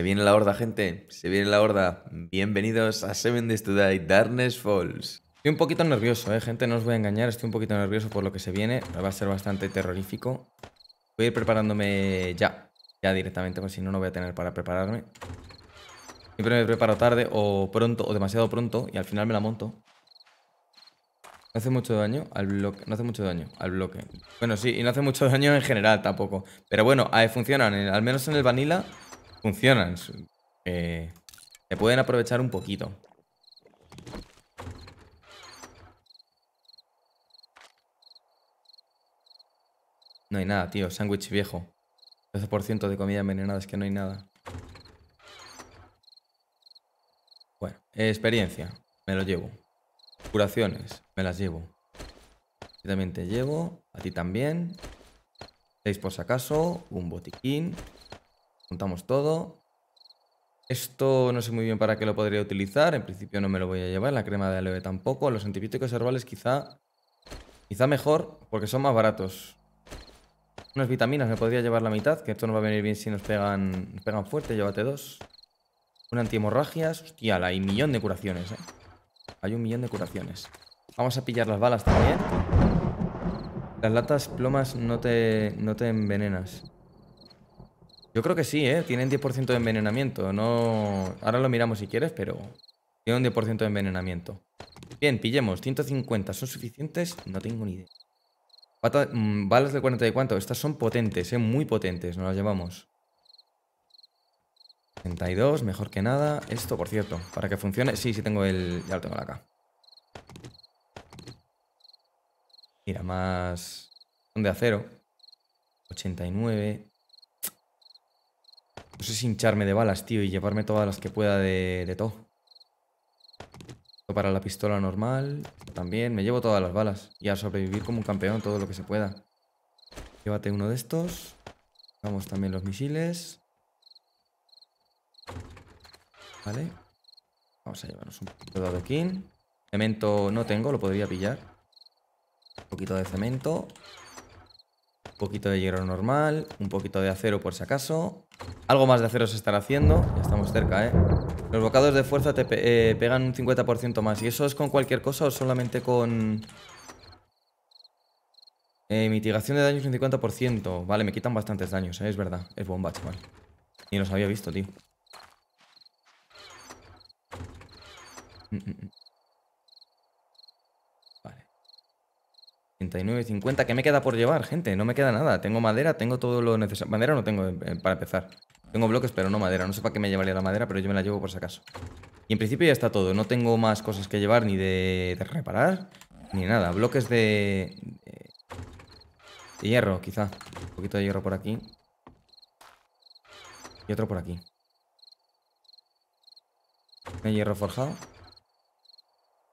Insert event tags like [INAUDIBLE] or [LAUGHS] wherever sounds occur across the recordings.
Se viene la horda, gente. Se viene la horda. Bienvenidos a Seven Days Darkness Falls. Estoy un poquito nervioso, ¿eh? gente, no os voy a engañar. Estoy un poquito nervioso por lo que se viene. Va a ser bastante terrorífico. Voy a ir preparándome ya. Ya directamente, porque si no, no voy a tener para prepararme. Siempre me preparo tarde o pronto o demasiado pronto y al final me la monto. No hace mucho daño al bloque. No hace mucho daño al bloque. Bueno, sí, y no hace mucho [LAUGHS] daño en general tampoco. Pero bueno, eh, funcionan. Eh, al menos en el vanilla funcionan. Eh, se pueden aprovechar un poquito. No hay nada, tío. Sándwich viejo. 12% de comida envenenada, es que no hay nada. Bueno, experiencia. Me lo llevo. Curaciones. Me las llevo. Yo también te llevo. A ti también. seis por si acaso. Un botiquín. Juntamos todo. Esto no sé muy bien para qué lo podría utilizar. En principio no me lo voy a llevar. La crema de aloe tampoco. Los antibióticos herbales quizá... Quizá mejor, porque son más baratos. Unas vitaminas, me podría llevar la mitad, que esto no va a venir bien si nos pegan, pegan fuerte. Llévate dos. Un antihemorragias. Hostia, hay un millón de curaciones, ¿eh? Hay un millón de curaciones. Vamos a pillar las balas también. Las latas plomas no te, no te envenenas. Yo creo que sí, ¿eh? Tienen 10% de envenenamiento. No... Ahora lo miramos si quieres, pero... Tienen un 10% de envenenamiento. Bien, pillemos. 150. ¿Son suficientes? No tengo ni idea. Mm, balas de 40 y cuánto. Estas son potentes, ¿eh? Muy potentes. Nos las llevamos. 32, mejor que nada. Esto, por cierto, para que funcione... Sí, sí tengo el... Ya lo tengo acá. Mira, más... Son de acero. 89 pues es hincharme de balas, tío, y llevarme todas las que pueda de, de todo. Para la pistola normal, también. Me llevo todas las balas. Y a sobrevivir como un campeón, todo lo que se pueda. Llévate uno de estos. Vamos también los misiles. Vale. Vamos a llevarnos un poquito de adoquín. Cemento no tengo, lo podría pillar. Un poquito de cemento. Un poquito de hierro normal. Un poquito de acero por si acaso. Algo más de se estar haciendo. Ya estamos cerca, ¿eh? Los bocados de fuerza te eh, pegan un 50% más. ¿Y eso es con cualquier cosa o solamente con...? Eh, mitigación de daños un 50%. Vale, me quitan bastantes daños, ¿eh? Es verdad. Es bomba, chaval. Ni los había visto, tío. Mm, mm, mm. 39, 50. ¿Qué me queda por llevar, gente? No me queda nada. Tengo madera, tengo todo lo necesario. Madera no tengo eh, eh, para empezar. Tengo bloques, pero no madera. No sé para qué me llevaría la madera, pero yo me la llevo por si acaso. Y en principio ya está todo. No tengo más cosas que llevar ni de, reparar, ni nada. Bloques de, de, de hierro, quizá. Un poquito de hierro por aquí. Y otro por aquí. No hay hierro forjado.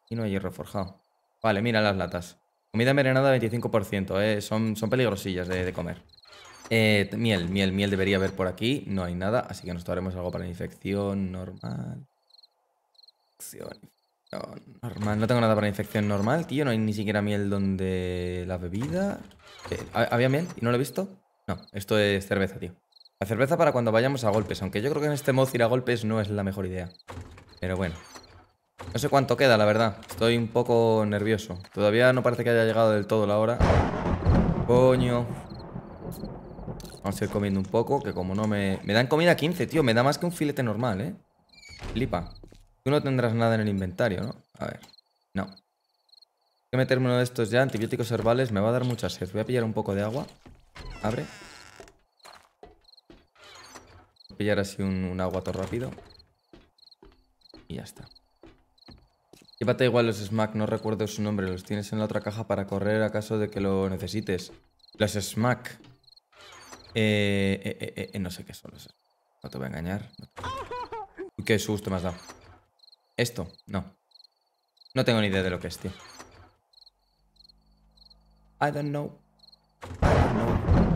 Y no hay hierro forjado. Vale, mira las latas. Comida merenada 25%, eh. son, son peligrosillas de, comer. Eh, miel, miel, miel debería haber por aquí. No hay nada, así que nos tomaremos algo para la infección normal. normal. No tengo nada para infección normal, tío. No hay ni siquiera miel donde la bebida. Eh, ¿Había miel? ¿Y no lo he visto? No, esto es cerveza, tío. La cerveza para cuando vayamos a golpes, aunque yo creo que en este mod ir a golpes no es la mejor idea. Pero bueno, no sé cuánto queda, la verdad. Estoy un poco nervioso. Todavía no parece que haya llegado del todo la hora. Coño. Vamos a ir comiendo un poco, que como no me... Me dan comida 15, tío. Me da más que un filete normal, ¿eh? Flipa. Tú no tendrás nada en el inventario, ¿no? A ver. No. Hay que meterme uno de estos ya. Antibióticos herbales. Me va a dar mucha sed. Voy a pillar un poco de agua. Abre. Voy a pillar así un, un agua todo rápido. Y ya está da igual los Smack, no recuerdo su nombre, los tienes en la otra caja para correr a caso de que lo necesites. Los Smack. Eh, eh, eh, eh no sé qué son los No te voy a engañar. qué susto me has dado. ¿Esto? No. No tengo ni idea de lo que es, tío. I don't know.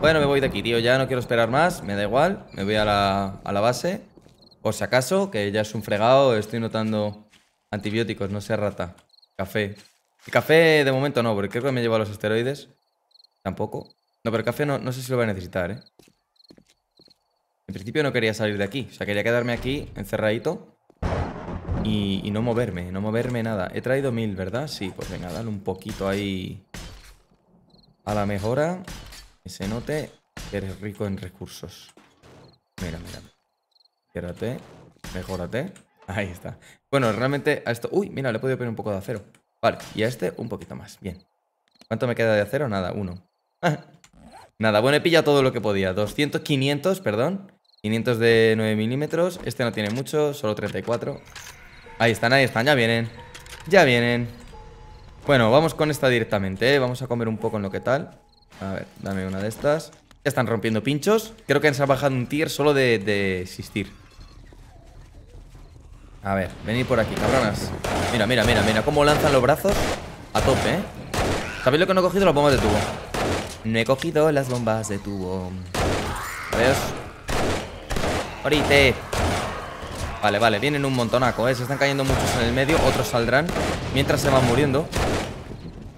Bueno, me voy de aquí, tío. Ya no quiero esperar más. Me da igual. Me voy a la, a la base. Por si acaso, que ya es un fregado. Estoy notando Antibióticos, no sea rata. Café. El café de momento no, porque creo que me lleva a los esteroides. Tampoco. No, pero el café no, no sé si lo voy a necesitar, ¿eh? En principio no quería salir de aquí. O sea, quería quedarme aquí encerradito y, no moverme, no moverme nada. He traído mil, ¿verdad? Sí, pues venga, dale un poquito ahí a la mejora. Que se note que eres rico en recursos. Mira, mira. Quédate, mejórate. Ahí está. Bueno, realmente a esto... Uy, mira, le he podido poner un poco de acero. Vale, y a este un poquito más. Bien. ¿Cuánto me queda de acero? Nada, uno. Ah, nada, bueno, he pillado todo lo que podía. 200, 500, perdón. 500 de 9 milímetros. Este no tiene mucho, solo 34. Ahí están, ahí están, ya vienen. Ya vienen. Bueno, vamos con esta directamente, ¿eh? Vamos a comer un poco en lo que tal. A ver, dame una de estas. Ya están rompiendo pinchos. Creo que han bajado un tier solo de existir. A ver, venid por aquí, cabronas Mira, mira, mira, mira cómo lanzan los brazos A tope, ¿eh? ¿Sabéis lo que no he cogido? Las bombas de tubo No he cogido las bombas de tubo Adiós Ahorita. Vale, vale, vienen un montonaco, ¿eh? Se están cayendo muchos en el medio, otros saldrán Mientras se van muriendo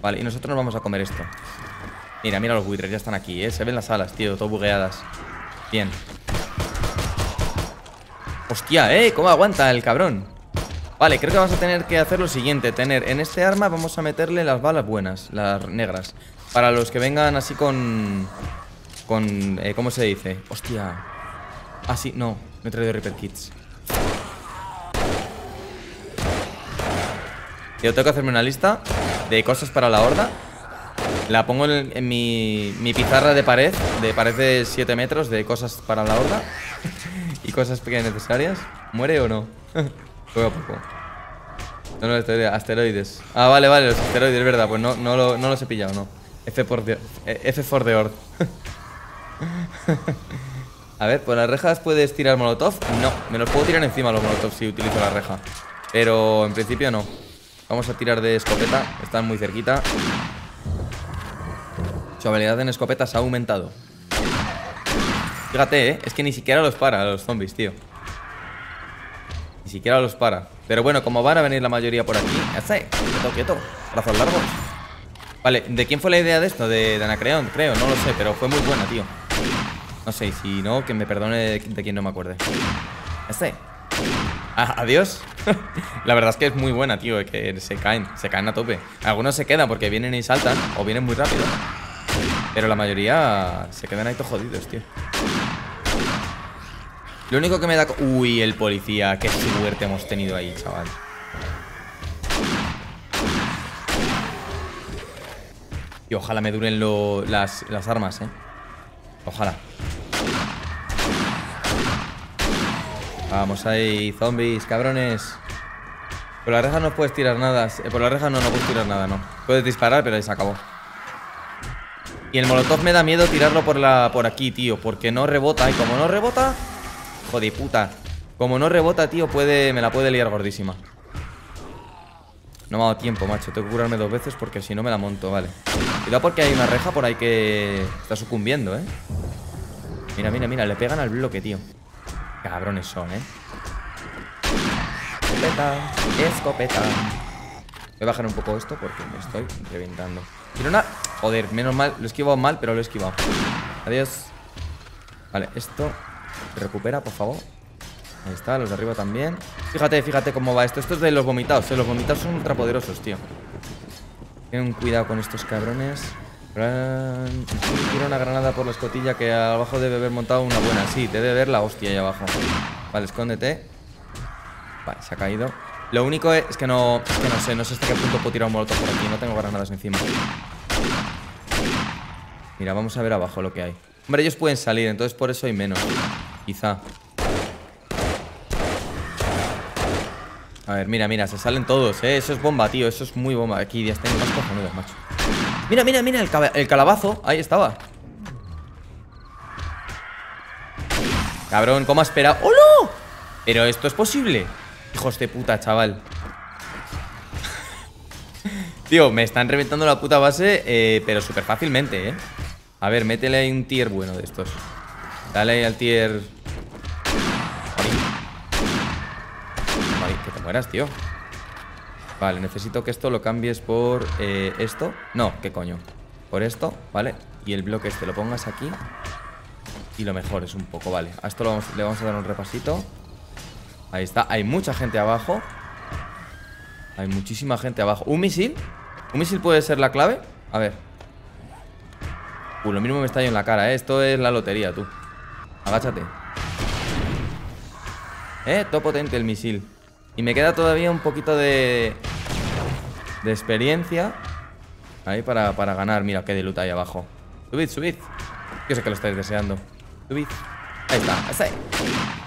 Vale, y nosotros nos vamos a comer esto Mira, mira los buitres, ya están aquí, ¿eh? Se ven las alas, tío, todo bugueadas Bien Hostia, eh, cómo aguanta el cabrón Vale, creo que vamos a tener que hacer lo siguiente Tener en este arma vamos a meterle las balas buenas Las negras Para los que vengan así con... Con... Eh, ¿Cómo se dice? Hostia Así, ah, sí, no, Me he traído Reaper Kits Yo tengo que hacerme una lista De cosas para la horda la pongo en, mi, pizarra de pared, de pared de 7 metros, de cosas para la horda. y cosas pequeñas necesarias. ¿Muere o no? [LAUGHS] Poco a poco. No, no, asteroides. Ah, vale, vale, los asteroides, es verdad. Pues no, lo, los he pillado, no. F por the, eh, F for the horde [LAUGHS] a ver, por las rejas puedes tirar molotov. No, me los puedo tirar encima los molotov si utilizo la reja. Pero en principio no. Vamos a tirar de escopeta. Están muy cerquita. Su habilidad en escopetas ha aumentado. Fíjate, ¿eh? Es que ni siquiera los para los zombies, tío. Ni siquiera los para. Pero bueno, como van a venir la mayoría por aquí... Este, ¡Quieto, quieto! Brazos largos. Vale, ¿de quién fue la idea de esto? De, de Anacreón, creo. No lo sé, pero fue muy buena, tío. No sé, si no, que me perdone de, quién quien no me acuerde. Este. adiós. [LAUGHS] la verdad es que es muy buena, tío. Que se caen, se caen a tope. Algunos se quedan porque vienen y saltan o vienen muy rápido. Pero la mayoría se quedan ahí todos jodidos, tío. Lo único que me da... Uy, el policía. Qué suerte hemos tenido ahí, chaval. Y ojalá me duren las... armas, eh. Ojalá. Vamos ahí, zombies, cabrones. Por la reja no puedes tirar nada. Eh, por la reja no, no puedes tirar nada, no. Puedes disparar, pero ahí se acabó. Y el molotov me da miedo tirarlo por, la, por aquí, tío Porque no rebota, y como no rebota Joder, puta Como no rebota, tío, puede, me la puede liar gordísima No me ha dado tiempo, macho Tengo que curarme dos veces porque si no me la monto, vale Cuidado porque hay una reja por ahí que está sucumbiendo, eh Mira, mira, mira, le pegan al bloque, tío Cabrones son, eh Escopeta, escopeta Voy a bajar un poco esto porque me estoy reventando tiene una... Joder, menos mal. Lo he esquivado mal, pero lo he esquivado. Adiós. Vale, esto... Recupera, por favor. Ahí está, los de arriba también Fíjate, fíjate cómo va esto Esto es de los vomitados, eh, los vomitados son ultrapoderosos, tío Tienen cuidado con estos cabrones Tira una granada por la escotilla Que abajo debe haber montado una buena Sí, debe ver la hostia ahí abajo Vale, escóndete Vale, se ha caído lo único es que no, que no sé, no sé hasta qué punto puedo tirar un moloto por aquí. No tengo granadas encima. Mira, vamos a ver abajo lo que hay. Hombre, ellos pueden salir, entonces por eso hay menos. Quizá. A ver, mira, mira, se salen todos, ¿eh? Eso es bomba, tío, eso es muy bomba. Aquí ya tengo más cojonudos, macho. Mira, mira, mira, el, el calabazo. Ahí estaba. Cabrón, ¿cómo ha esperado? ¡Oh, no! ¿Pero esto es posible? Hijos de puta, chaval. Tío, me están reventando la puta base, eh, pero súper fácilmente, ¿eh? A ver, métele ahí un tier bueno de estos. Dale ahí al tier... Vale, que te mueras, tío. Vale, necesito que esto lo cambies por eh, esto. No, qué coño. Por esto, ¿vale? Y el bloque este lo pongas aquí. Y lo mejores un poco, ¿vale? A esto le vamos a dar un repasito. Ahí está, hay mucha gente abajo Hay muchísima gente abajo ¿Un misil? ¿Un misil puede ser la clave? A ver Uh, lo mismo me está en la cara, ¿eh? Esto es la lotería, tú Agáchate Eh, todo potente el misil Y me queda todavía un poquito de... De experiencia Ahí para, ganar Mira, qué de loot hay abajo Subid, subid Yo sé que lo estáis deseando Subid Ahí está, ahí está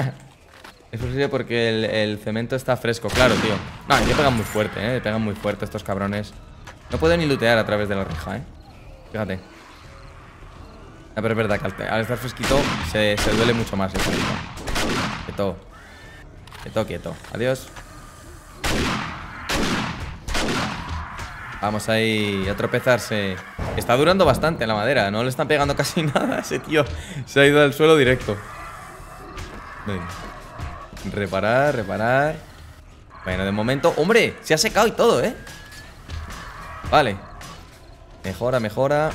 [LAUGHS] es posible porque el, cemento está fresco. Claro, tío. No, le pegan muy fuerte, ¿eh? Le pegan muy fuerte estos cabrones. No pueden ni lootear a través de la reja, ¿eh? Fíjate. No, ah, pero es verdad que al, estar fresquito se, duele mucho más el todo, Quieto. todo quieto. Adiós. Vamos ahí a tropezarse. Está durando bastante la madera. No le están pegando [LAUGHS] casi nada. a Ese tío se ha ido al suelo directo. Reparar, reparar. Bueno, de momento... ¡Hombre! Se ha secado y todo, ¿eh? Vale. Mejora, mejora.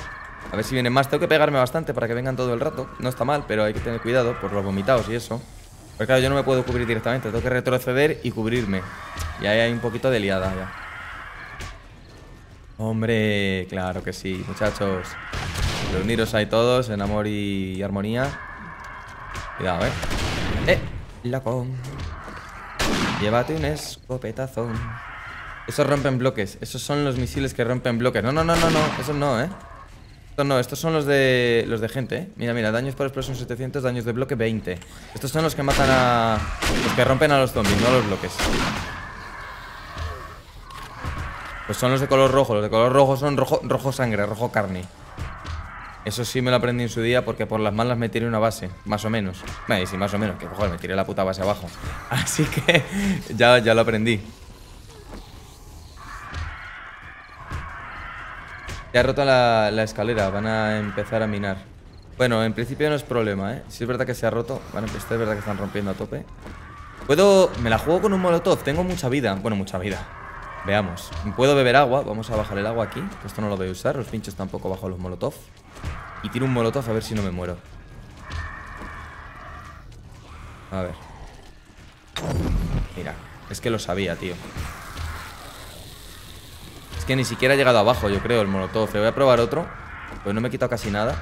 A ver si vienen más. Tengo que pegarme bastante para que vengan todo el rato. No está mal, pero hay que tener cuidado por los vomitados y eso. Porque claro, yo no me puedo cubrir directamente. Tengo que retroceder y cubrirme. Y ahí hay un poquito de liada ya. Hombre, claro que sí, muchachos. Reuniros ahí todos en amor y armonía. Cuidado, eh. Loco. Llévate un escopetazón. Esos rompen bloques. Esos son los misiles que rompen bloques. No, no, no, no, no. Esos no, ¿eh? Estos no. Estos son los de los de gente, ¿eh? Mira, mira. Daños por explosión 700, daños de bloque 20. Estos son los que matan a... Los que rompen a los zombies, no a los bloques. Pues son los de color rojo. Los de color rojo son rojo, rojo sangre, rojo carne. Eso sí me lo aprendí en su día porque por las malas me tiré una base, más o menos. Y sí, más o menos, que joder, me tiré la puta base abajo. [LAUGHS] Así que [LAUGHS] ya, ya lo aprendí. Ya ha roto la, escalera, van a empezar a minar. Bueno, en principio no es problema, ¿eh? Si es verdad que se ha roto, Bueno, a pues es verdad que están rompiendo a tope. Puedo... Me la juego con un molotov, tengo mucha vida. Bueno, mucha vida. Veamos. Puedo beber agua, vamos a bajar el agua aquí. Esto no lo voy a usar, los pinchos tampoco bajo los molotov. Y tiro un molotov a ver si no me muero. A ver. Mira, es que lo sabía, tío. Es que ni siquiera ha llegado abajo, yo creo, el molotov. voy a probar otro. pero pues no me he quitado casi nada.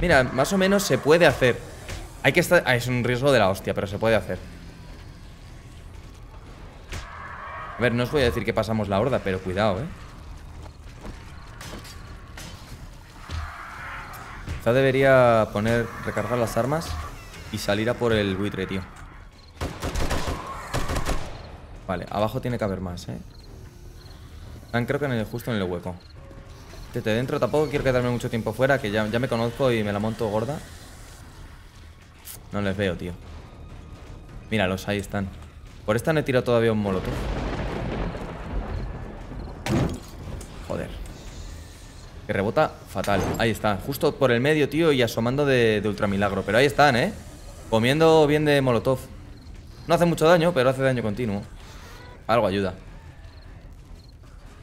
Mira, más o menos se puede hacer. Hay que estar... Ah, es un riesgo de la hostia, pero se puede hacer. A ver, no os voy a decir que pasamos la horda, pero cuidado, ¿eh? Quizá debería poner, recargar las armas y salir a por el buitre, tío. Vale, abajo tiene que haber más, ¿eh? Están ah, creo que en el, justo en el hueco. Tete dentro tampoco quiero quedarme mucho tiempo fuera, que ya, ya me conozco y me la monto gorda. No les veo, tío. Míralos, ahí están. Por esta me he tirado todavía un molotov. Que rebota fatal. Ahí está. Justo por el medio, tío, y asomando de, de ultramilagro. Pero ahí están, ¿eh? Comiendo bien de molotov. No hace mucho daño, pero hace daño continuo. Algo ayuda.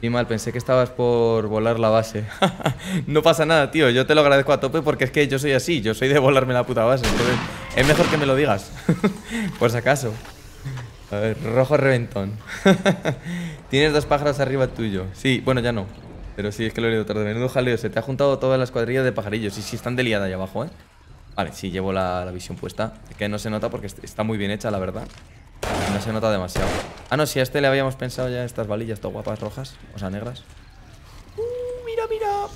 Y mal, pensé que estabas por volar la base. [LAUGHS] no pasa nada, tío. Yo te lo agradezco a tope porque es que yo soy así. Yo soy de volarme la puta base. Entonces, es mejor que me lo digas. [LAUGHS] por si acaso. A ver, rojo reventón. [LAUGHS] Tienes dos pájaros arriba tuyo. Sí, bueno, ya no. Pero sí, es que lo he leído tarde. Menudo jaleo, se te ha juntado toda la escuadrilla de pajarillos. Y si están deliada allá abajo, ¿eh? Vale, sí, llevo la, visión puesta. Es que no se nota porque está muy bien hecha, la verdad. No se nota demasiado. Ah, no, si a este le habíamos pensado ya estas valillas todas guapas rojas. O sea, negras. Uh, mira, mira!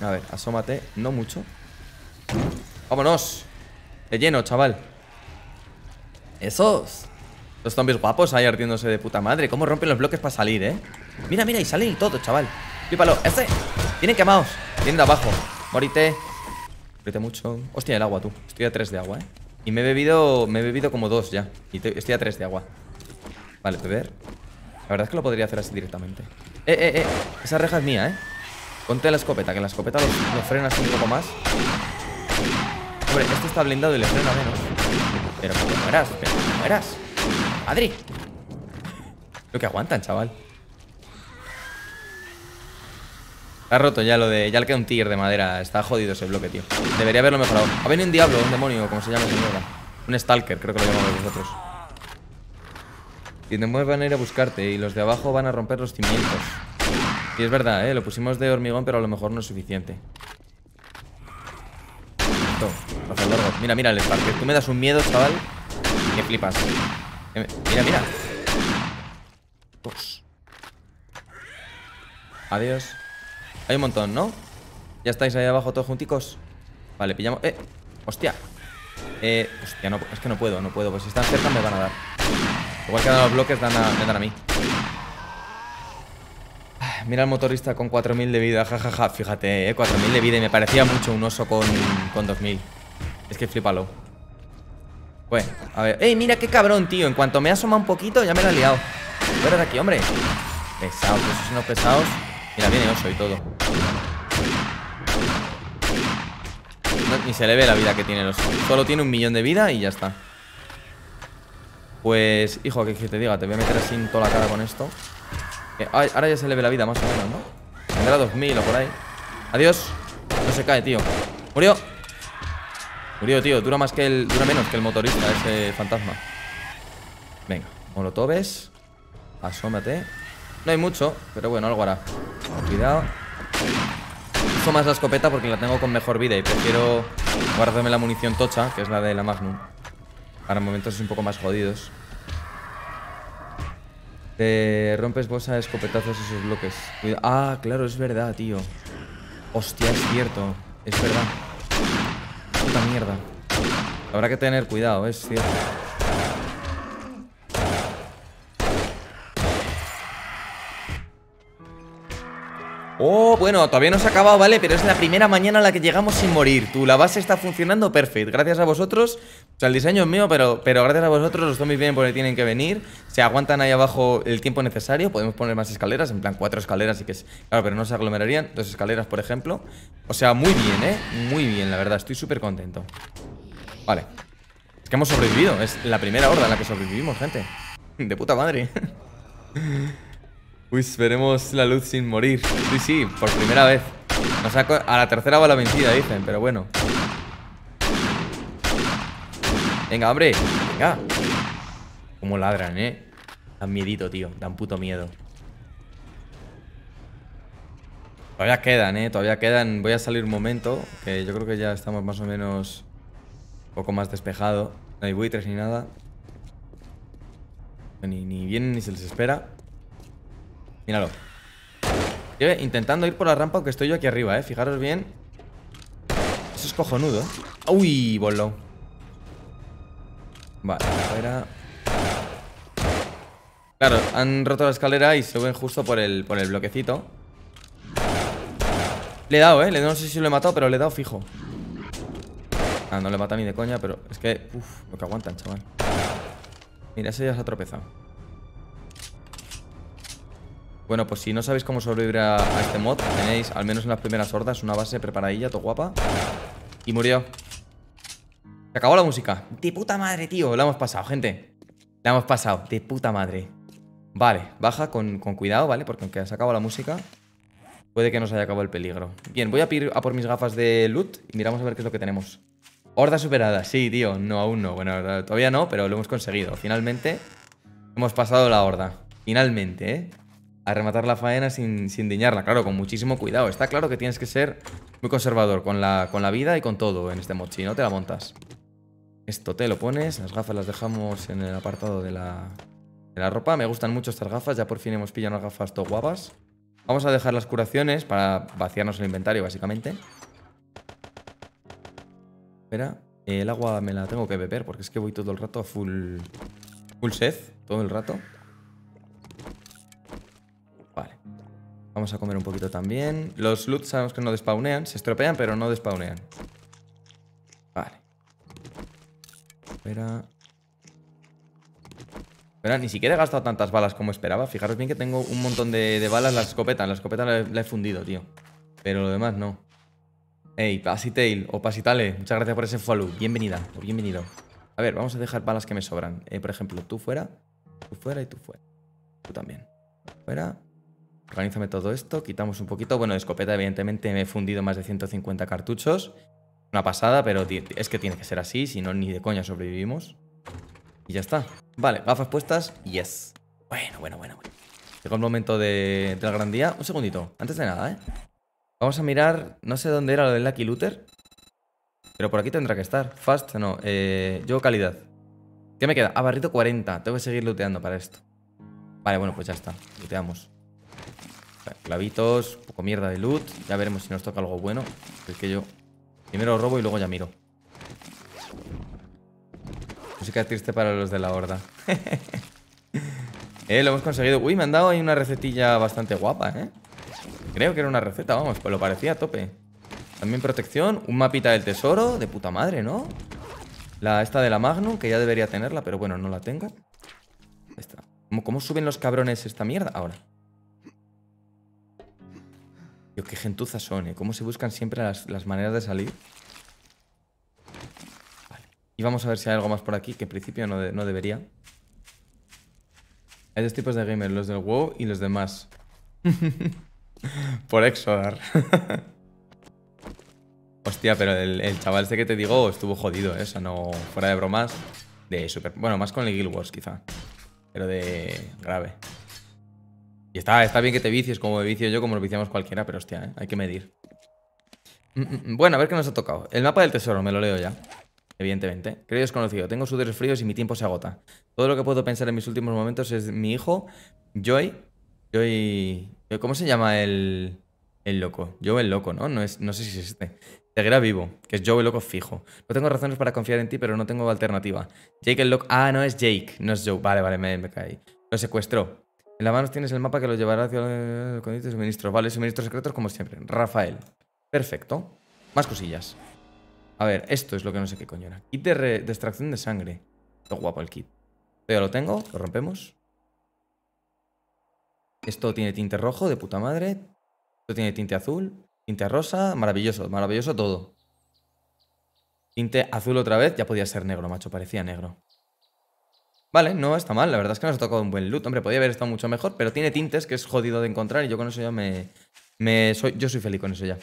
A ver, asómate. No mucho. ¡Vámonos! De lleno, chaval. ¡Esos! Los zombies guapos ahí ardiéndose de puta madre. ¿Cómo rompen los bloques para salir, eh? Mira, mira, y salen y todo, chaval. Pípalo. Este. tienen quemados. Vienen de abajo. Morite. Morite mucho. Hostia, el agua, tú. Estoy a tres de agua, eh. Y me he bebido. Me he bebido como dos ya. Y estoy a tres de agua. Vale, ver. La verdad es que lo podría hacer así directamente. Eh, eh, eh. Esa reja es mía, eh. Ponte la escopeta, que la escopeta lo, frena frenas un poco más. Hombre, esto está blindado y le frena menos. Pero como mueras, pero mueras madre! Lo que aguantan, chaval. ha roto ya lo de... Ya le queda un tier de madera. Está jodido ese bloque, tío. Debería haberlo mejorado. Ha venido un diablo, un demonio, como se llama Un stalker, creo que lo llamamos nosotros. Y mueve van a ir a buscarte y los de abajo van a romper los cimientos. Y es verdad, ¿eh? Lo pusimos de hormigón, pero a lo mejor no es suficiente. Mira, mira el Stalker. Tú me das un miedo, chaval, que flipas. Mira, mira. Adiós. Hay un montón, ¿no? Ya estáis ahí abajo todos junticos. Vale, pillamos. ¡Eh! ¡Hostia! Eh, hostia, no, es que no puedo, no puedo. Pues si están cerca me van a dar. Igual que dan los bloques, a, me dan a mí. Ah, mira el motorista con 4.000 de vida, jajaja. Ja, ja. Fíjate, eh, 4.000 de vida y me parecía mucho un oso con, con 2.000. Es que flipalo. Bueno, pues, a ver. ¡Ey, mira qué cabrón, tío! En cuanto me asoma un poquito, ya me la he liado. Fuera de aquí, hombre. Pesados, esos son los pesados. Mira, viene oso y todo. ni se le ve la vida que tiene el oso. Solo tiene un millón de vida y ya está. Pues, hijo, que, te diga, te voy a meter así en toda la cara con esto. Eh, ahora ya se le ve la vida, más o menos, ¿no? Tendrá 2000 o por ahí. Adiós. No se cae, tío. Murió. Murió, tío. Dura más que el. Dura menos que el motorista, ese fantasma. Venga, molotoves. Asómate. No hay mucho, pero bueno, algo hará. Cuidado. Uso más la escopeta porque la tengo con mejor vida y prefiero guardarme la munición tocha, que es la de la Magnum. Para momentos un poco más jodidos. Te rompes bolsa A escopetazos esos bloques. Ah, claro, es verdad, tío. Hostia, es cierto. Es verdad puta mierda. Habrá que tener cuidado, es cierto. Oh, bueno, todavía no se ha acabado, ¿vale? Pero es la primera mañana en la que llegamos sin morir Tú, la base está funcionando perfecto Gracias a vosotros O sea, el diseño es mío, pero, pero gracias a vosotros Los zombies vienen porque tienen que venir Se aguantan ahí abajo el tiempo necesario Podemos poner más escaleras, en plan cuatro escaleras y que es... Claro, pero no se aglomerarían Dos escaleras, por ejemplo O sea, muy bien, ¿eh? Muy bien, la verdad Estoy súper contento Vale Es que hemos sobrevivido Es la primera horda en la que sobrevivimos, gente De puta madre [LAUGHS] Uy, veremos la luz sin morir. Sí, sí, por primera vez. a la tercera la vencida, dicen, pero bueno. Venga, hombre. Venga. Como ladran, eh. Dan miedito, tío. Dan puto miedo. Todavía quedan, eh. Todavía quedan. Voy a salir un momento. Que yo creo que ya estamos más o menos. Un poco más despejado. No hay buitres ni nada. Ni, ni vienen ni se les espera. Míralo. Eh, intentando ir por la rampa aunque estoy yo aquí arriba, ¿eh? Fijaros bien. Eso es cojonudo, ¿eh? ¡Uy! bollo. Vale, fuera. Claro, han roto la escalera y se ven justo por el, por el bloquecito. Le he dado, ¿eh? no sé si lo he matado, pero le he dado fijo. Ah, no le mata ni de coña, pero es que... Uf, lo que aguantan, chaval. Mira, ese ya se ha tropezado. Bueno, pues si no sabéis cómo sobrevivir a, este mod, tenéis, al menos en las primeras hordas, una base preparadilla, todo guapa. Y murió. Se acabó la música. De puta madre, tío. La hemos pasado, gente. La hemos pasado. De puta madre. Vale, baja con, cuidado, ¿vale? Porque aunque se acabó la música, puede que nos haya acabado el peligro. Bien, voy a ir a por mis gafas de loot y miramos a ver qué es lo que tenemos. Horda superada. Sí, tío. No, aún no. Bueno, todavía no, pero lo hemos conseguido. Finalmente hemos pasado la horda. Finalmente, ¿eh? a rematar la faena sin, sin diñarla. Claro, con muchísimo cuidado. Está claro que tienes que ser muy conservador con la, con la vida y con todo en este mochi. No te la montas. Esto te lo pones. Las gafas las dejamos en el apartado de la, la ropa. Me gustan mucho estas gafas. Ya por fin hemos pillado unas gafas todo guapas. Vamos a dejar las curaciones para vaciarnos el inventario, básicamente. Espera. El agua me la tengo que beber porque es que voy todo el rato a full, full sed. Todo el rato. Vale. Vamos a comer un poquito también. Los loot sabemos que no despaunean. Se estropean, pero no despaunean. Vale. Espera. Espera, ni siquiera he gastado tantas balas como esperaba. Fijaros bien que tengo un montón de, balas balas. La escopeta, la escopeta la he, fundido, tío. Pero lo demás no. Ey, Pasitail o Pasitale. Muchas gracias por ese follow. Bienvenida bienvenido. A ver, vamos a dejar balas que me sobran. Eh, por ejemplo, tú fuera, tú fuera y tú fuera. Tú también. Fuera, Organízame todo esto, quitamos un poquito. Bueno, escopeta, evidentemente, me he fundido más de 150 cartuchos. Una pasada, pero es que tiene que ser así, si no, ni de coña sobrevivimos. Y ya está. Vale, gafas puestas, yes. Bueno, bueno, bueno, bueno. Llegó el momento de, la gran día. Un segundito, antes de nada, ¿eh? Vamos a mirar, no sé dónde era lo del Lucky Looter. Pero por aquí tendrá que estar. Fast, no. Eh, yo calidad. ¿Qué me queda? Ah, barrito 40. Tengo que seguir looteando para esto. Vale, bueno, pues ya está. Looteamos clavitos, un poco mierda de loot. Ya veremos si nos toca algo bueno. Es que yo primero robo y luego ya miro. Música triste para los de la horda. [LAUGHS] eh, lo hemos conseguido. Uy, me han dado ahí una recetilla bastante guapa, ¿eh? Creo que era una receta, vamos, pues lo parecía a tope. También protección, un mapita del tesoro, de puta madre, ¿no? La esta de la Magnum, que ya debería tenerla, pero bueno, no la tengo. ¿Cómo, suben los cabrones esta mierda ahora? Yo, qué gentuza son, ¿eh? Cómo se buscan siempre las, maneras de salir. Vale. Y vamos a ver si hay algo más por aquí, que en principio no, debería. Hay dos tipos de gamers, los del WoW y los demás. [LAUGHS] por Exodar. [LAUGHS] Hostia, pero el, el, chaval este que te digo estuvo jodido, ¿eh? O sea, no... Fuera de bromas, de super... Bueno, más con el Guild Wars, quizá. Pero de... grave. Y está, está bien que te vicies como me vicio yo, como lo viciamos cualquiera, pero hostia, ¿eh? hay que medir. Mm, mm, mm. bueno, a ver qué nos ha tocado. El mapa del tesoro, me lo leo ya. Evidentemente. Creo desconocido. Tengo sudores fríos y mi tiempo se agota. Todo lo que puedo pensar en mis últimos momentos es mi hijo, Joy. Joy. ¿Cómo se llama el. El loco. Joe el loco, ¿no? No, es, no sé si es este. Seguirá vivo, que es Joe el loco fijo. No tengo razones para confiar en ti, pero no tengo alternativa. Jake el loco. Ah, no es Jake, no es Joe. Vale, vale, me caí. Lo secuestró. En la mano tienes el mapa que lo llevará hacia el de suministro. Vale, suministro secretos como siempre. Rafael. Perfecto. Más cosillas. A ver, esto es lo que no sé qué coño era. Kit de, de extracción de sangre. Qué guapo el kit. Pero ya lo tengo, lo rompemos. Esto tiene tinte rojo, de puta madre. Esto tiene tinte azul, tinte rosa. Maravilloso, maravilloso todo. Tinte azul otra vez. Ya podía ser negro, macho, parecía negro. Vale, no está mal, la verdad es que nos ha tocado un buen loot. Hombre, podía haber estado mucho mejor, pero tiene tintes que es jodido de encontrar y yo con eso ya me... soy, yo soy feliz con eso ya.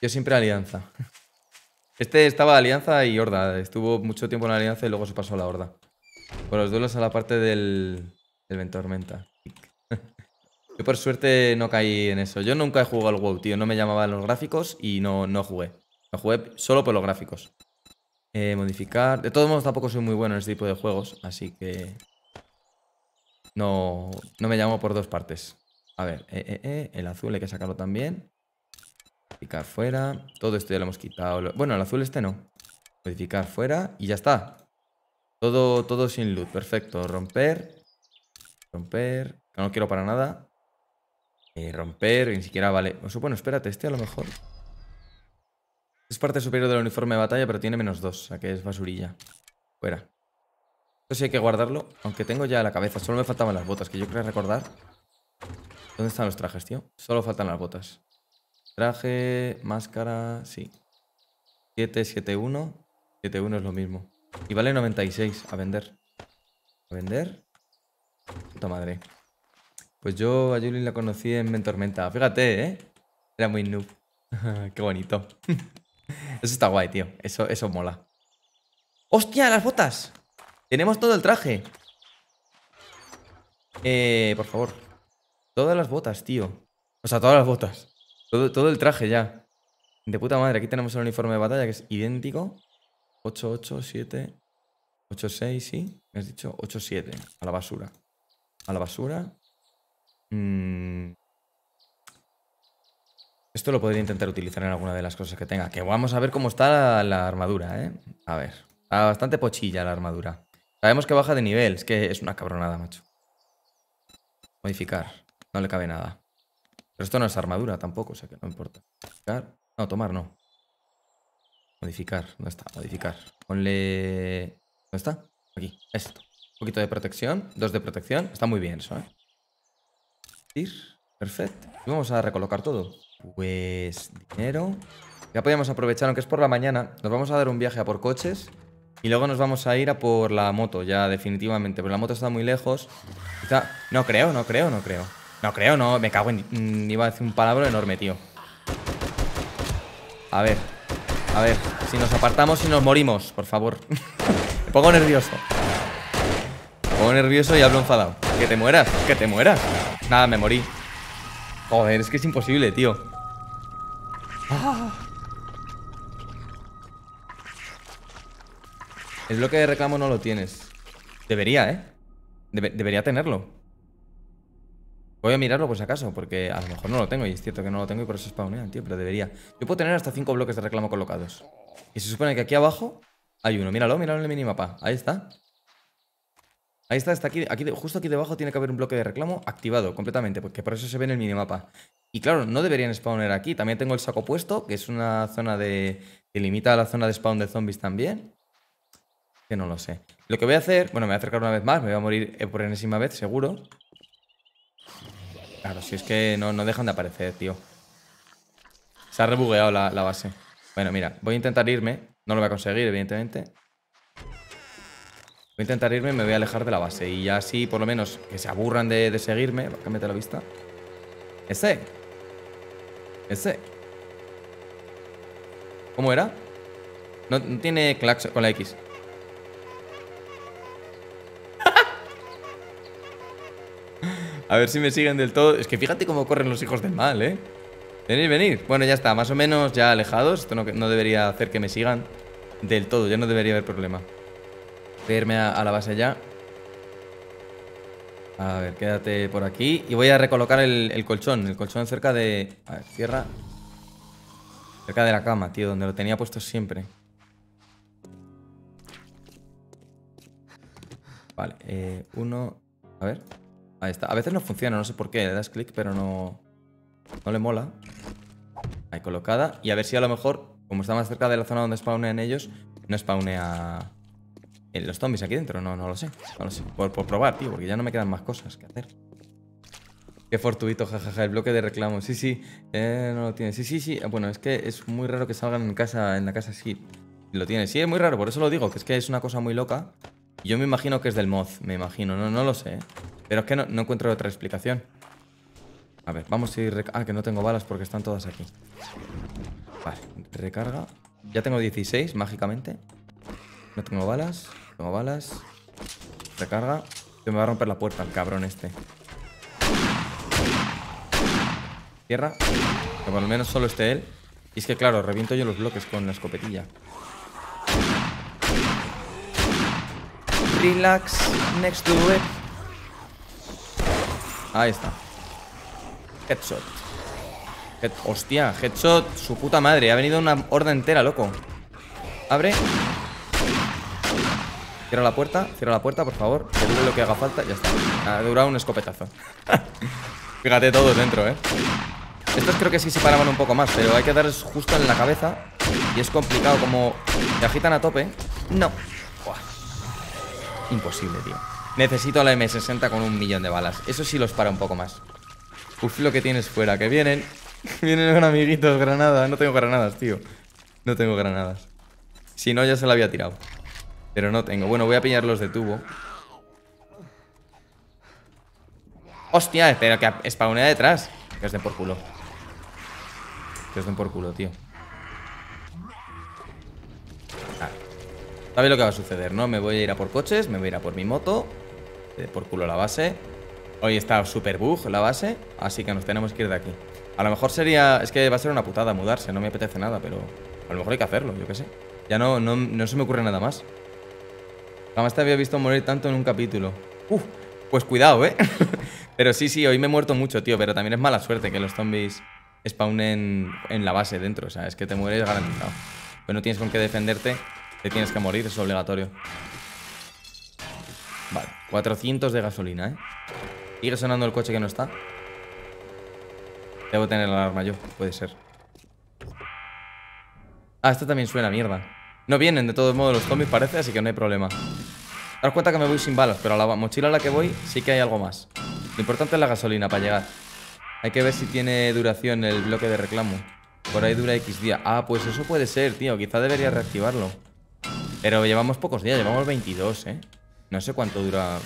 Yo siempre alianza. [LAUGHS] Este estaba alianza y horda. Estuvo mucho tiempo en alianza y luego se pasó a la horda. Por los duelos a la parte del... del Ventormenta. [LAUGHS] yo por suerte no caí en eso. Yo nunca he jugado al WoW, tío. No me llamaban los gráficos y no, no jugué. No jugué solo por los gráficos. Eh, modificar. De todos modos, tampoco soy muy bueno en este tipo de juegos, así que... No, no me llamo por dos partes. A ver, eh, eh, el azul hay que sacarlo también. Modificar fuera. Todo esto ya lo hemos quitado. Bueno, el azul este no. Modificar fuera y ya está. Todo, todo sin loot. Perfecto. Romper. Romper. No quiero para nada. romper. Ni siquiera vale. Bueno, espérate, este a lo mejor... Es parte superior del uniforme de batalla, pero tiene menos 2, o sea que es basurilla. Fuera. Esto sí hay que guardarlo, aunque tengo ya la cabeza. Solo me faltaban las botas, que yo creo recordar. ¿Dónde están los trajes, tío? Solo faltan las botas. Traje, máscara, sí. 771. 71 es lo mismo. Y vale 96 a vender. ¿A vender? Puta madre. Pues yo a Julie la conocí en Mentormenta. Fíjate, ¿eh? Era muy noob. [LAUGHS] Qué bonito. [LAUGHS] Eso está guay, tío. Eso, eso mola. ¡Hostia, las botas! Tenemos todo el traje. Eh, por favor. Todas las botas, tío. O sea, todas las botas. Todo, el traje ya. De puta madre, aquí tenemos el uniforme de batalla que es idéntico. 8, 8, 7, 8, 6, sí. Me has dicho 8, 7. A la basura. A la basura. Mmm... Esto lo podría intentar utilizar en alguna de las cosas que tenga. Que vamos a ver cómo está la armadura, ¿eh? A ver. Está bastante pochilla la armadura. Sabemos que baja de nivel. Es que es una cabronada, macho. Modificar. No le cabe nada. Pero esto no es armadura tampoco, o sea que no importa. Modificar. No, tomar no. Modificar. No está? Modificar. Ponle... ¿Dónde está? Aquí. Esto. Un poquito de protección. Dos de protección. Está muy bien eso, ¿eh? Ir. Perfecto. Y vamos a recolocar todo. Pues dinero. Ya podíamos aprovechar, aunque es por la mañana. Nos vamos a dar un viaje a por coches. Y luego nos vamos a ir a por la moto, ya definitivamente. Pero la moto está muy lejos. Quizá... No creo, no creo, no creo. No creo, no. Me cago en... Mm, iba a decir un palabra enorme, tío. A ver. A ver. Si nos apartamos y nos morimos, por favor. [LAUGHS] Me pongo nervioso. Me pongo nervioso y hablo enfadado. Que te mueras, que te mueras. Nada, me morí. Joder, es que es imposible, tío. El bloque de reclamo no lo tienes. Debería, ¿eh? debería tenerlo. Voy a mirarlo por si acaso, porque a lo mejor no lo tengo y es cierto que no lo tengo y por eso spawnean, tío, pero debería. Yo puedo tener hasta 5 bloques de reclamo colocados. Y se supone que aquí abajo hay uno. Míralo, míralo en el minimapa. Ahí está. Ahí está, está aquí, justo aquí debajo tiene que haber un bloque de reclamo activado completamente, porque pues por eso se ve en el minimapa. Y claro, no deberían spawner aquí. También tengo el saco puesto, que es una zona de... que limita la zona de spawn de zombies también. Que no lo sé. Lo que voy a hacer... Bueno, me voy a acercar una vez más, me voy a morir eh, por enésima vez, seguro. Claro, si es que no, dejan de aparecer, tío. Se ha rebugueado la, la base. Bueno, mira, voy a intentar irme. No lo voy a conseguir, evidentemente. Voy a intentar irme me voy a alejar de la base. Y ya así, por lo menos, que se aburran de, seguirme. Cámbiate la vista. Ese. Ese. ¿Cómo era? No, tiene clax con la X. [LAUGHS] a ver si me siguen del todo. Es que fíjate cómo corren los hijos del mal, ¿eh? Venid, venir. Bueno, ya está. Más o menos ya alejados. Esto no debería hacer que me sigan del todo. Ya no debería haber problema irme a, la base ya. A ver, quédate por aquí. Y voy a recolocar el, colchón. El colchón cerca de... A ver, cierra. Cerca de la cama, tío, donde lo tenía puesto siempre. Vale, eh, uno... A ver. Ahí está. A veces no funciona, no sé por qué. Le das clic, pero no... No le mola. Ahí colocada. Y a ver si a lo mejor, como está más cerca de la zona donde spawnean ellos, no spawnea los zombies aquí dentro? No, no lo sé. Por, probar, tío, porque ya no me quedan más cosas que hacer. Qué fortuito, jajaja, el bloque de reclamo. Sí, sí, eh, no lo tiene. Sí, sí, sí. Bueno, es que es muy raro que salgan en casa, en la casa así. Lo tiene. Sí, es muy raro, por eso lo digo, que es que es una cosa muy loca. Yo me imagino que es del mod, me imagino. No, no lo sé. ¿eh? Pero es que no, no encuentro otra explicación. A ver, vamos a ir... Ah, que no tengo balas porque están todas aquí. Vale, recarga. Ya tengo 16, mágicamente. No tengo balas. No tengo balas. Recarga. Se me va a romper la puerta el cabrón este. Tierra. Que por lo menos solo esté él. Y es que claro, reviento yo los bloques con la escopetilla. Relax, next to it. Ahí está. Headshot. hostia, headshot, su puta madre. Ha venido una horda entera, loco. Abre. Cierra la puerta, cierra la puerta, por favor. Que lo que haga falta. Ya está. Ha durado un escopetazo. [LAUGHS] Fíjate todos dentro, ¿eh? Estos creo que sí se paraban un poco más, pero hay que darles justo en la cabeza. Y es complicado, como te agitan a tope. No. Imposible, tío. Necesito la M60 con un millón de balas. Eso sí los para un poco más. Uf, lo que tienes fuera, que vienen. [LAUGHS] vienen con amiguitos, granadas. No tengo granadas, tío. No tengo granadas. Si no, ya se la había tirado. Pero no tengo. Bueno, voy a pillar los de tubo. ¡Hostia! Espera, que spawnea detrás. Que os den por culo. Que os den por culo, tío. Vale. Sabéis lo que va a suceder, ¿no? Me voy a ir a por coches, me voy a ir a por mi moto. De eh, por culo la base. Hoy está super bug la base, así que nos tenemos que ir de aquí. A lo mejor sería... Es que va a ser una putada mudarse, no me apetece nada, pero... A lo mejor hay que hacerlo, yo qué sé. Ya no, no se me ocurre nada más. Jamás te había visto morir tanto en un capítulo. Uf, pues cuidado, ¿eh? [LAUGHS] pero sí, sí, hoy me he muerto mucho, tío. Pero también es mala suerte que los zombies spawnen en la base dentro. O sea, es que te mueres garantizado. Pero pues no tienes con qué defenderte. Te tienes que morir, es obligatorio. Vale, 400 de gasolina, ¿eh? Sigue sonando el coche que no está. Debo tener la alarma yo, puede ser. Ah, esto también suena mierda. No vienen de todos modos los zombies parece, así que no hay problema. Daros cuenta que me voy sin balas, pero a la mochila a la que voy sí que hay algo más. Lo importante es la gasolina para llegar. Hay que ver si tiene duración el bloque de reclamo. Por ahí dura X día. Ah, pues eso puede ser, tío. Quizá debería reactivarlo. Pero llevamos pocos días, llevamos 22, ¿eh? No sé cuánto dura...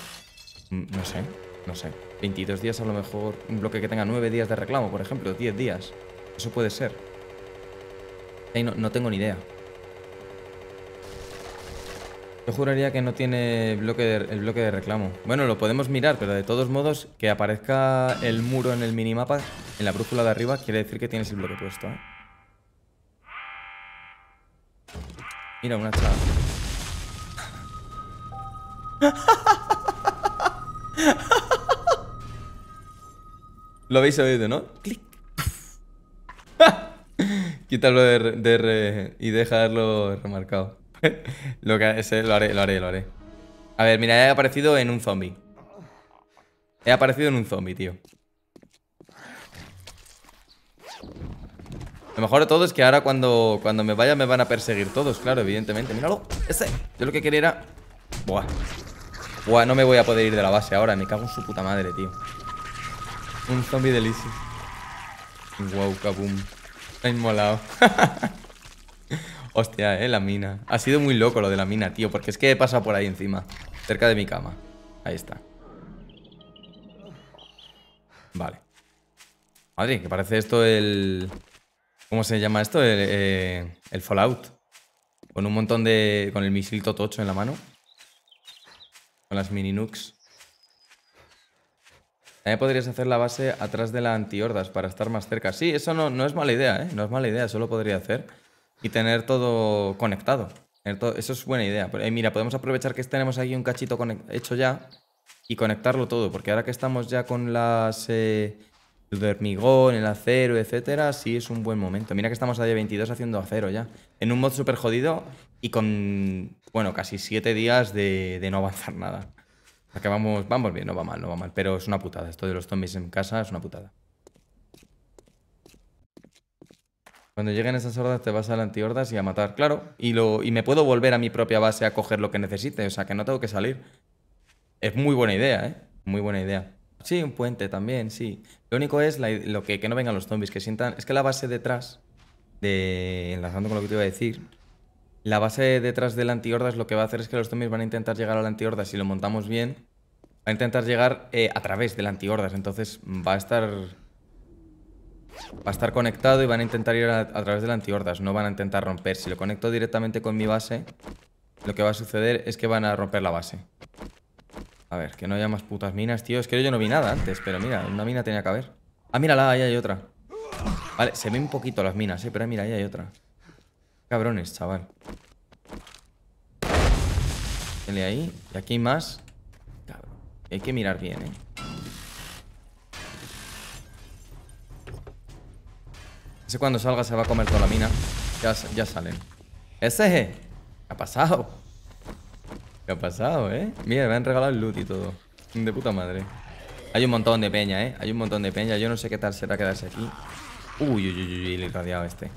Mm, no sé, no sé. 22 días a lo mejor. Un bloque que tenga 9 días de reclamo, por ejemplo. 10 días. Eso puede ser. no tengo ni idea. Yo juraría que no tiene el bloque de reclamo. Bueno, lo podemos mirar, pero de todos modos, que aparezca el muro en el minimapa, en la brújula de arriba, quiere decir que tienes el bloque puesto. ¿eh? Mira, una chava. [LAUGHS] Lo habéis oído, ¿no? Clic. [LAUGHS] Quitarlo de, de, y dejarlo remarcado. [LAUGHS] lo, que, ese, lo haré, lo haré, lo haré. A ver, mira, he aparecido en un zombie. He aparecido en un zombie, tío. Lo mejor de todo es que ahora cuando, cuando me vaya me van a perseguir todos, claro, evidentemente. Míralo, ese. Yo lo que quería era... Buah. Buah, no me voy a poder ir de la base ahora. Me cago en su puta madre, tío. Un zombie de Wow, kaboom. Me molado. [LAUGHS] Hostia, eh, la mina. Ha sido muy loco lo de la mina, tío, porque es que he pasado por ahí encima, cerca de mi cama. Ahí está. Vale. Madre, que parece esto el... ¿Cómo se llama esto? El, eh, Fallout. Con un montón de... Con el misil Totocho en la mano. Con las mini nukes. También podrías hacer la base atrás de la antihordas para estar más cerca. Sí, eso no, no es mala idea, ¿eh? No es mala idea, eso lo podría hacer y tener todo conectado. Eso es buena idea. Eh, mira, podemos aprovechar que tenemos aquí un cachito hecho ya y conectarlo todo, porque ahora que estamos ya con las... Eh, el hormigón, el acero, etcétera, sí es un buen momento. Mira que estamos a día 22 haciendo acero ya. En un mod súper jodido y con, bueno, casi 7 días de, no avanzar nada. que vamos, vamos bien, no va mal, no va mal. Pero es una putada. Esto de los zombies en casa es una putada. Cuando lleguen esas hordas te vas a la antihordas y a matar, claro. Y, lo, y me puedo volver a mi propia base a coger lo que necesite, o sea que no tengo que salir. Es muy buena idea, ¿eh? Muy buena idea. Sí, un puente también, sí. Lo único es lo que, no vengan los zombies, que sientan... Es que la base detrás, de, enlazando con lo que te iba a decir, la base detrás de del antihordas lo que va a hacer es que los zombies van a intentar llegar a la antihordas si lo montamos bien, va a intentar llegar eh, a través de la antihordas, entonces va a estar va a estar conectado y van a intentar ir a, través de la antiordas no van a intentar romper. Si lo conecto directamente con mi base, lo que va a suceder es que van a romper la base. A ver, que no haya más putas minas, tío. Es que yo no vi nada antes, pero mira, una mina tenía que haber. Ah, mírala, ahí hay otra. Vale, se ven un poquito las minas, eh, pero mira, ahí hay otra. Cabrones, chaval. Dele ahí. Y aquí hay más. Hay que mirar bien, eh. cuando salga se va a comer toda la mina. Ya, salen. Ese ha pasado? ¿Qué ha pasado, eh? Mira, me han regalado el loot y todo. De puta madre. Hay un montón de peña, eh. Hay un montón de peña. Yo no sé qué tal será quedarse aquí. Uy, uy, uy, uy, le he este.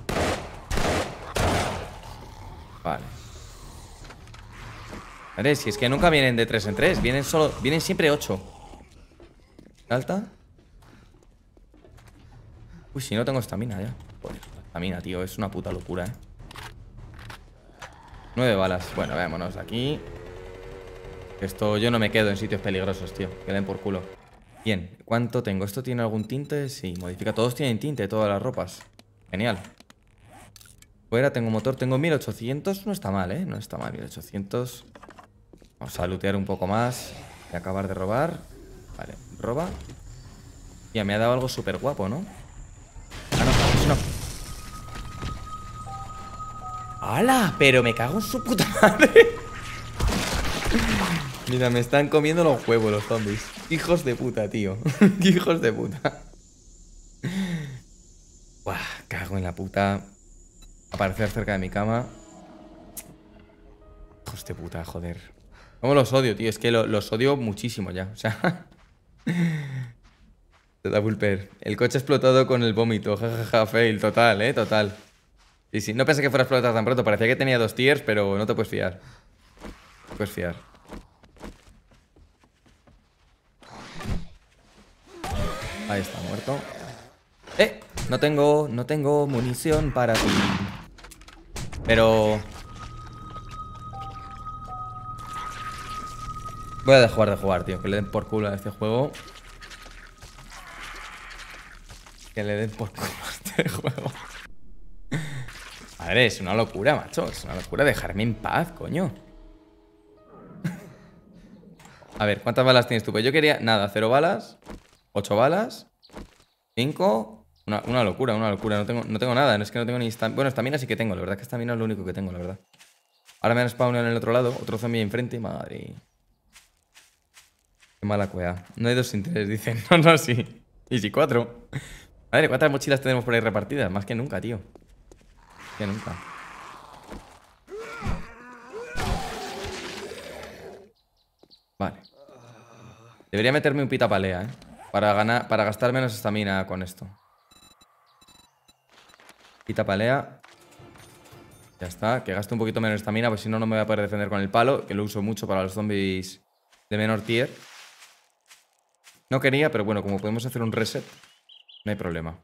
Vale. si es que nunca vienen de tres en tres vienen solo. Vienen siempre ocho ¿Alta? Uy, si no tengo esta mina ya tamina pues, la mina, tío. Es una puta locura, ¿eh? Nueve balas. Bueno, vámonos de aquí. Esto yo no me quedo en sitios peligrosos, tío. Que den por culo. Bien, ¿cuánto tengo? ¿Esto tiene algún tinte? Sí, modifica. Todos tienen tinte, todas las ropas. Genial. Fuera, tengo motor, tengo 1800. No está mal, ¿eh? No está mal, 1800. Vamos a lootear un poco más. Y acabar de robar. Vale, roba. Ya me ha dado algo súper guapo, ¿no? ¡Hala! Pero me cago en su puta madre. [LAUGHS] Mira, me están comiendo los huevos los zombies. Hijos de puta, tío. [LAUGHS] Hijos de puta. Buah, cago en la puta. Aparecer cerca de mi cama. Hijos de puta, joder. ¿Cómo los odio, tío? Es que los odio muchísimo ya. O sea. pulper. [LAUGHS] El coche ha explotado con el vómito. Jajaja, fail. Total, eh, total. Sí, sí, no pensé que fuera a explotar tan pronto. Parecía que tenía dos tiers, pero no te puedes fiar. No te puedes fiar. Ahí está, muerto. ¡Eh! No tengo, no tengo munición para ti. Pero... Voy a dejar de jugar, tío. Que le den por culo a este juego. Que le den por culo a este [LAUGHS] juego. A es una locura, macho. Es una locura dejarme en paz, coño. A ver, ¿cuántas balas tienes tú? Pues yo quería... Nada, cero balas. Ocho balas. Cinco. Una, locura, una locura. No tengo, no tengo nada. No es que no tengo ni... Bueno, mina sí que tengo. La verdad es que esta mina es lo único que tengo, la verdad. Ahora me han spawnado en el otro lado. Otro zombie enfrente. Madre. Qué mala cueva. No hay dos sin tres, dicen. [LAUGHS] No, no, sí. Y si cuatro. Madre, ¿cuántas mochilas tenemos por ahí repartidas? Más que nunca, tío. Que nunca. Vale. Debería meterme un pita palea, ¿eh? Para, ganar, para gastar menos estamina con esto. Pita palea. Ya está. Que gaste un poquito menos estamina, pues si no, no me voy a poder defender con el palo, que lo uso mucho para los zombies de menor tier. No quería, pero bueno, como podemos hacer un reset, no hay problema.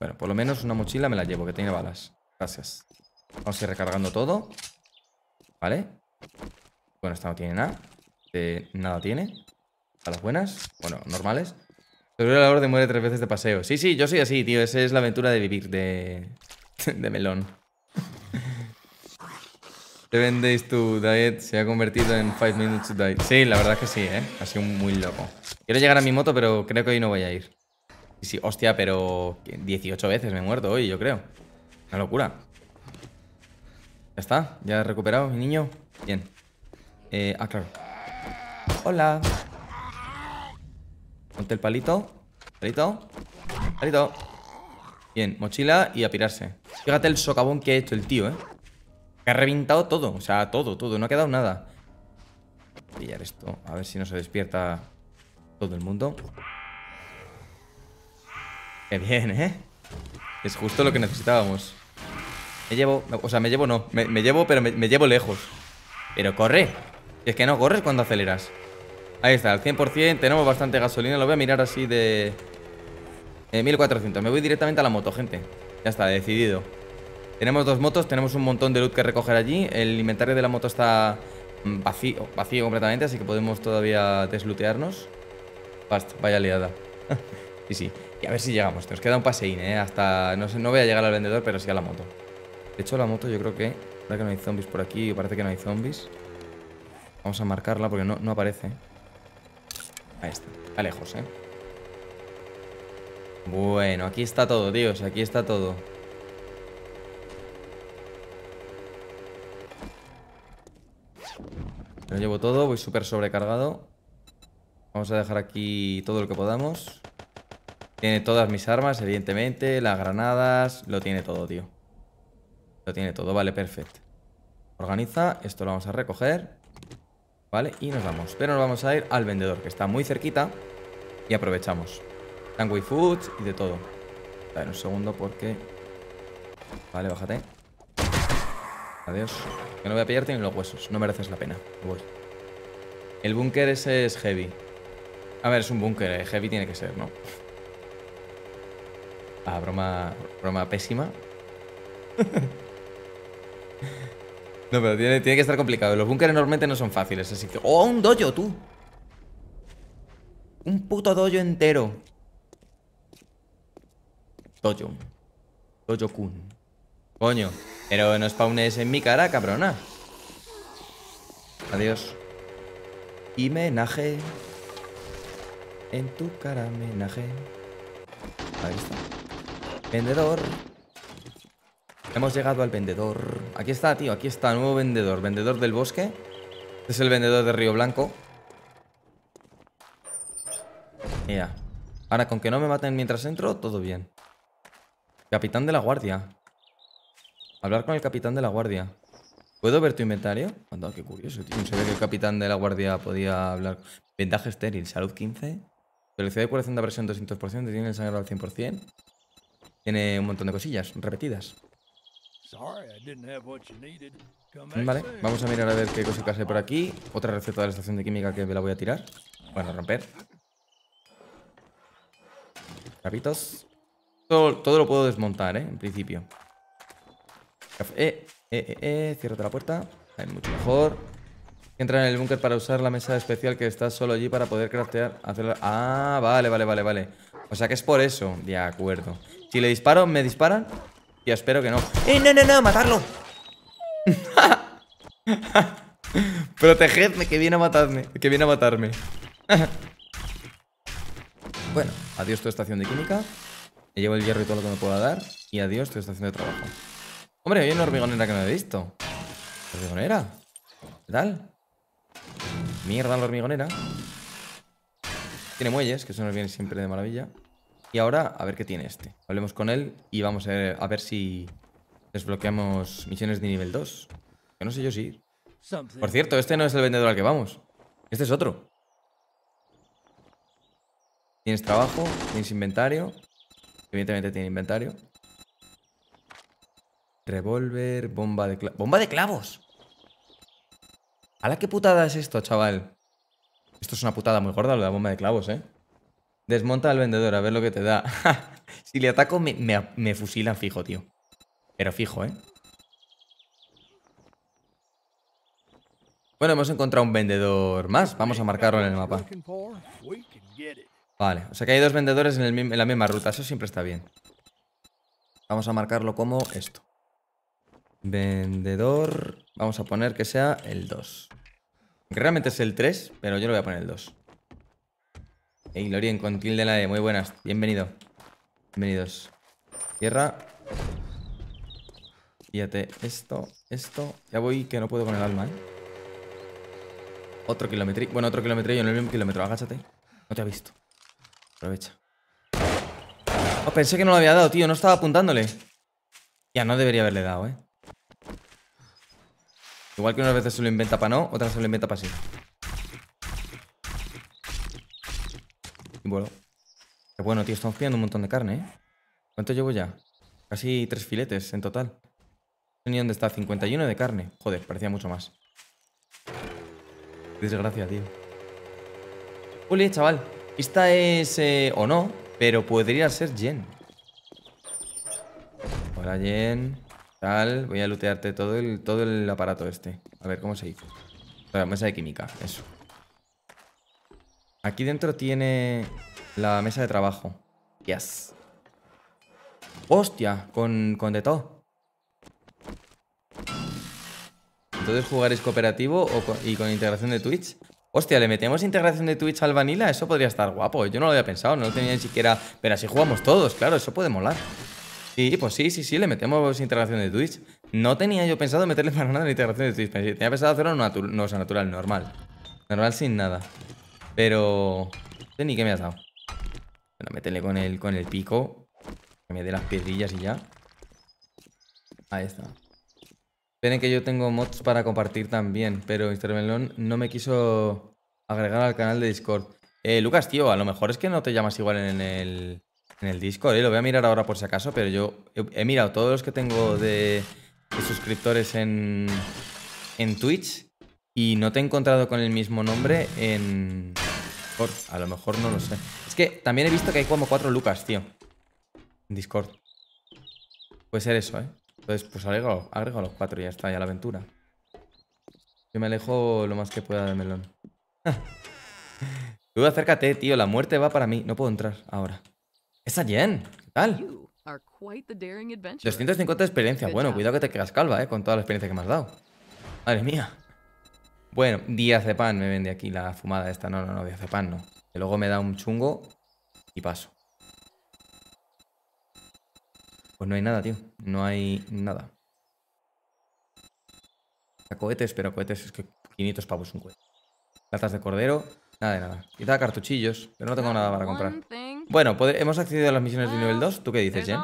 Bueno, por lo menos una mochila me la llevo, que tiene balas. Gracias. Vamos a ir recargando todo. Vale. Bueno, esta no tiene nada. nada tiene. A las buenas. Bueno, normales. Seguro la hora de muere tres veces de paseo. Sí, sí, yo soy así, tío. Esa es la aventura de vivir de, [LAUGHS] de melón. Te vendéis tu diet, se ha convertido en five minutes to diet. Sí, la verdad es que sí, ¿eh? Ha sido muy loco. Quiero llegar a mi moto, pero creo que hoy no voy a ir. Sí, hostia, pero 18 veces me he muerto hoy, yo creo. Una locura. Ya está, ya he recuperado mi niño. Bien. Eh, ah, claro. Hola. Ponte el palito. Palito. Palito. Bien, mochila y a pirarse. Fíjate el socavón que ha hecho el tío, ¿eh? Que ha reventado todo. O sea, todo, todo. No ha quedado nada. Voy a pillar esto. A ver si no se despierta todo el mundo. Qué bien, ¿eh? Es justo lo que necesitábamos. Me llevo... O sea, me llevo no. Me, llevo, pero me, llevo lejos. Pero corre. Es que no corres cuando aceleras. Ahí está, al 100%. Tenemos bastante gasolina. Lo voy a mirar así de... 1400. Me voy directamente a la moto, gente. Ya está, decidido. Tenemos dos motos. Tenemos un montón de loot que recoger allí. El inventario de la moto está vacío, vacío completamente. Así que podemos todavía deslutearnos. Basta, vaya liada. [LAUGHS] sí, sí. Y a ver si llegamos. Nos queda un paseín, ¿eh? Hasta... No, sé, no voy a llegar al vendedor, pero sí a la moto. De hecho, la moto yo creo que... Ahora que no hay zombies por aquí, parece que no hay zombies. Vamos a marcarla porque no, no aparece. Ahí está. Está lejos, ¿eh? Bueno, aquí está todo, tíos. Aquí está todo. Lo llevo todo, voy súper sobrecargado. Vamos a dejar aquí todo lo que podamos. Tiene todas mis armas, evidentemente, las granadas, lo tiene todo, tío. Lo tiene todo, vale, perfecto. Organiza, esto lo vamos a recoger. Vale, y nos vamos. Pero nos vamos a ir al vendedor, que está muy cerquita. Y aprovechamos. Tango food y de todo. A un segundo porque... Vale, bájate. Adiós. Que no voy a pillarte ni los huesos. No mereces la pena. Voy. El búnker ese es heavy. A ver, es un búnker. Eh, heavy tiene que ser, ¿no? Ah, broma, broma pésima. [LAUGHS] no, pero tiene, que estar complicado. Los búnkeres normalmente no son fáciles, así que... ¡Oh, un dojo, tú! Un puto dojo entero. Dojo. Dojo-kun. Coño, pero no spawnes en mi cara, cabrona. Adiós. Y menaje. En tu cara, menaje. Ahí está. Vendedor. Hemos llegado al vendedor. Aquí está, tío. Aquí está. Nuevo vendedor. Vendedor del bosque. Este es el vendedor de Río Blanco. Mira. Ahora, con que no me maten mientras entro, todo bien. Capitán de la guardia. Hablar con el capitán de la guardia. ¿Puedo ver tu inventario? Anda, qué curioso, tío. No que el capitán de la guardia podía hablar. Vendaje estéril, salud 15. Velocidad de curación de versión 200%, tiene el sangrado al 100%. Tiene un montón de cosillas repetidas. Vale, vamos a mirar a ver qué cositas hay por aquí. Otra receta de la estación de química que me la voy a tirar. Bueno, romper. Rapitos. Todo, lo puedo desmontar, ¿eh? En principio. Eh, eh, eh, eh Cierrate la puerta. Hay mucho mejor. Entra en el búnker para usar la mesa especial que está solo allí para poder craftear. Hacer... Ah, vale, vale, vale, vale. O sea que es por eso. De acuerdo. Si le disparo, me disparan. Y espero que no. ¡Eh, no, no, no! ¡Matarlo! [LAUGHS] Protegedme, que viene a matarme. Que viene a matarme. [LAUGHS] bueno, adiós tu estación de química. Me llevo el hierro y todo lo que me pueda dar. Y adiós tu estación de trabajo. Hombre, hay una hormigonera que no he visto. ¿Hormigonera? ¿Qué tal? Mierda la hormigonera. Tiene muelles, que eso nos viene siempre de maravilla. Y ahora, a ver qué tiene este. Hablemos con él y vamos a ver si desbloqueamos misiones de nivel 2. Que no sé yo si Por cierto, este no es el vendedor al que vamos. Este es otro. Tienes trabajo, tienes inventario. Evidentemente tiene inventario. Revolver, bomba de clavos. ¡Bomba de clavos! ¡Hala, qué putada es esto, chaval? Esto es una putada muy gorda, lo de la bomba de clavos, ¿eh? Desmonta al vendedor, a ver lo que te da. [LAUGHS] si le ataco, me, fusilan fijo, tío. Pero fijo, ¿eh? Bueno, hemos encontrado un vendedor más. Vamos a marcarlo en el mapa. Vale, o sea que hay dos vendedores en, la misma ruta. Eso siempre está bien. Vamos a marcarlo como esto. Vendedor. Vamos a poner que sea el 2. Realmente es el 3, pero yo lo voy a poner el 2. Hey, Lorien, con tilde la E, Muy buenas. Bienvenido. Bienvenidos. Tierra. Fíjate, esto, esto. Ya voy que no puedo con el alma, ¿eh? Otro kilómetro. Bueno, otro kilómetro. Yo no el mismo kilómetro. Agáchate. No te ha visto. Aprovecha. Oh, pensé que no lo había dado, tío. No estaba apuntándole. Ya, no debería haberle dado, ¿eh? Igual que unas veces se lo inventa para no, otras se lo inventa para sí. Bueno. Eh, bueno, tío, estamos pillando un montón de carne, ¿eh? ¿Cuánto llevo ya? Casi tres filetes en total. ni dónde está, 51 de carne. Joder, parecía mucho más. Desgracia, tío. Ole, chaval. Esta es... Eh, o no, pero podría ser Jen. Hola, Jen. Tal, voy a lootearte todo el, todo el aparato este. A ver, ¿cómo se hizo? La mesa de química, eso. Aquí dentro tiene la mesa de trabajo. Yes. ¡Hostia! Con, con de todo. Entonces es cooperativo y con integración de Twitch. Hostia, ¿le metemos integración de Twitch al Vanilla? Eso podría estar guapo. Yo no lo había pensado, no lo tenía ni siquiera... Pero así jugamos todos, claro, eso puede molar. Sí, pues sí, sí, sí, le metemos integración de Twitch. No tenía yo pensado meterle [LAUGHS] para nada la integración de Twitch. Tenía pensado hacerlo natural, normal. Normal sin nada. Pero... No qué me has dado. Bueno, métele con el, con el pico. Que me dé las piedrillas y ya. Ahí está. Esperen que yo tengo mods para compartir también, pero Mr. Melón no me quiso agregar al canal de Discord. Eh, Lucas, tío, a lo mejor es que no te llamas igual en el, en el Discord, ¿eh? Lo voy a mirar ahora por si acaso, pero yo he, mirado todos los que tengo de, de suscriptores en, en Twitch y no te he encontrado con el mismo nombre en, a lo mejor no lo sé. Es que también he visto que hay como cuatro Lucas, tío. En Discord. Puede ser eso, ¿eh? Entonces, pues agrego, agrego a los cuatro y ya está, ya la aventura. Yo me alejo lo más que pueda de Melón. [LAUGHS] Tú acércate, tío. La muerte va para mí. No puedo entrar ahora. ¡Esa Jen! ¿Qué tal? 250 de experiencia. Bueno, cuidado que te quedas calva, ¿eh? Con toda la experiencia que me has dado. Madre mía. Bueno, de Pan me vende aquí la fumada esta. No, no, no, de Pan no. Que luego me da un chungo y paso. Pues no hay nada, tío. No hay nada. A cohetes, pero cohetes es que 500 pavos un cohete. Latas de cordero, nada de nada. Quizá cartuchillos, pero no tengo nada para comprar. Bueno, hemos accedido a las misiones de nivel 2. ¿Tú qué dices, Jen?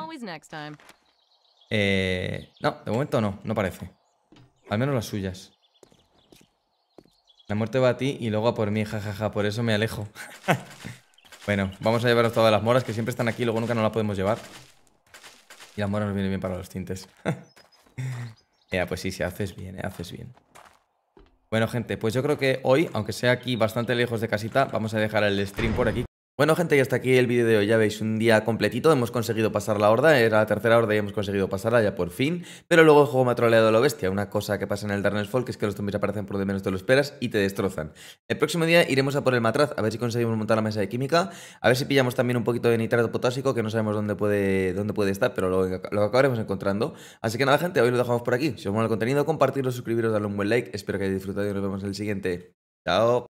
Eh, no, de momento no, no parece. Al menos las suyas. La muerte va a ti y luego a por mí, jajaja, por eso me alejo. [LAUGHS] bueno, vamos a llevaros todas las moras que siempre están aquí, luego nunca nos las podemos llevar. Y las moras nos vienen bien para los tintes. Ya, [LAUGHS] pues sí, si haces bien, ¿eh? haces bien. Bueno, gente, pues yo creo que hoy, aunque sea aquí bastante lejos de casita, vamos a dejar el stream por aquí. Bueno, gente, y hasta aquí el vídeo de hoy. Ya veis, un día completito. Hemos conseguido pasar la horda. Era la tercera horda y hemos conseguido pasarla ya por fin. Pero luego el juego me ha troleado a lo bestia. Una cosa que pasa en el Darkness Fall, es que los zombies aparecen por de menos te lo esperas y te destrozan. El próximo día iremos a por el matraz, a ver si conseguimos montar la mesa de química. A ver si pillamos también un poquito de nitrato potásico, que no sabemos dónde puede, dónde puede estar, pero lo, acabaremos encontrando. Así que nada, gente, hoy lo dejamos por aquí. Si os mola el contenido, compartirlo, suscribiros, darle un buen like. Espero que hayáis disfrutado y nos vemos en el siguiente. Chao.